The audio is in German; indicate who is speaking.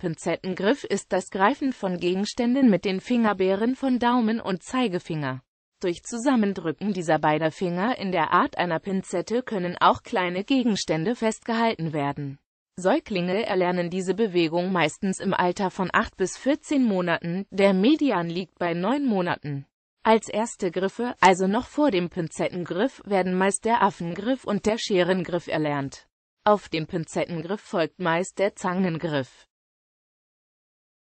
Speaker 1: Pinzettengriff ist das Greifen von Gegenständen mit den Fingerbeeren von Daumen und Zeigefinger. Durch Zusammendrücken dieser beiden Finger in der Art einer Pinzette können auch kleine Gegenstände festgehalten werden. Säuglinge erlernen diese Bewegung meistens im Alter von 8 bis 14 Monaten, der Median liegt bei 9 Monaten. Als erste Griffe, also noch vor dem Pinzettengriff, werden meist der Affengriff und der Scherengriff erlernt. Auf den Pinzettengriff folgt meist der Zangengriff.